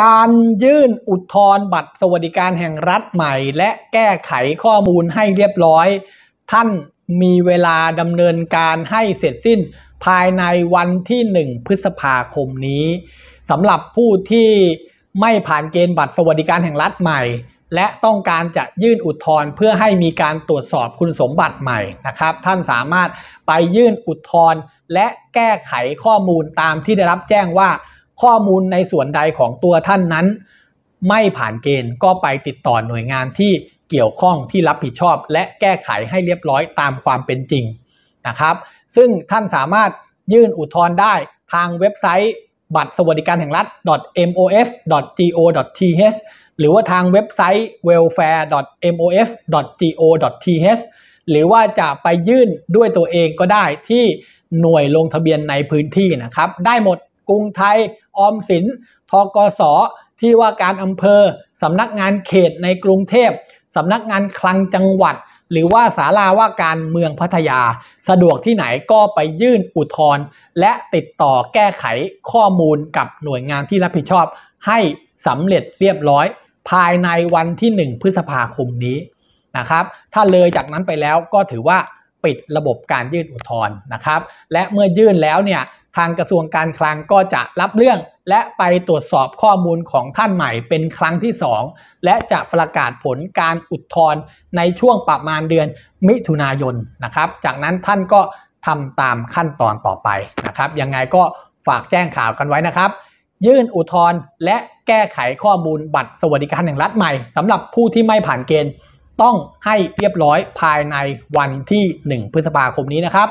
การยื่นอุทธรณ์บัตรสวัสดิการแห่งรัฐใหม่ และแก้ไขข้อมูลให้เรียบร้อย ท่านมีเวลาดำเนินการให้เสร็จสิ้นภายในวันที่ 1พฤษภาคมนี้สำหรับผู้ที่ไม่ผ่านเกณฑ์บัตรสวัสดิการแห่งรัฐใหม่ และต้องการจะยื่นอุทธรณ์เพื่อให้มีการตรวจสอบคุณสมบัติใหม่นะครับ ท่านสามารถไปยื่นอุทธรณ์และแก้ไขข้อมูลตามที่ได้รับแจ้งว่าข้อมูลในส่วนใดของตัวท่านนั้นไม่ผ่านเกณฑ์ก็ไปติดต่อหน่วยงานที่เกี่ยวข้องที่รับผิดชอบและแก้ไขให้เรียบร้อยตามความเป็นจริงนะครับ ซึ่งท่านสามารถยื่นอุทธรณ์ได้ทางเว็บไซต์บัตรสวัสดิการแห่งรัฐ .mof.go.th หรือว่าทางเว็บไซต์ welfare.mof.go.th หรือว่าจะไปยื่นด้วยตัวเองก็ได้ที่หน่วยลงทะเบียนในพื้นที่นะครับ ได้หมดกรุงไทยออมสิน ทกศที่ว่าการอำเภอ สำนักงานเขตในกรุงเทพสำนักงานคลังจังหวัด หรือว่าศาลาว่าการเมืองพัทยา สะดวกที่ไหนก็ไปยื่นอุทธรณ์และติดต่อแก้ไขข้อมูลกับหน่วยงานที่รับผิดชอบ ให้สำเร็จเรียบร้อยภายในวันที่ 1 พฤษภาคมนี้นะครับ ถ้าเลยจากนั้นไปแล้วก็ถือว่าปิดระบบการยื่นอุทธรณ์นะครับ และเมื่อยื่นแล้วเนี่ยทางกระทรวงการคลังก็จะรับเรื่องและไปตรวจสอบข้อมูลของท่านใหม่ เป็นครั้งที่ 2 และจะประกาศผลการอุทธรณ์ในช่วงประมาณเดือนมิถุนายนนะครับ จากนั้นท่านก็ทำตามขั้นตอนต่อไปนะครับยังไงก็ฝากแจ้งข่าวกันไว้นะครับ ยื่นอุทธรณ์และแก้ไขข้อมูลบัตรสวัสดิการแห่งรัฐใหม่สำหรับผู้ที่ไม่ผ่านเกณฑ์ ต้องให้เรียบร้อยภายในวันที่ 1 พฤษภาคมนี้นะครับ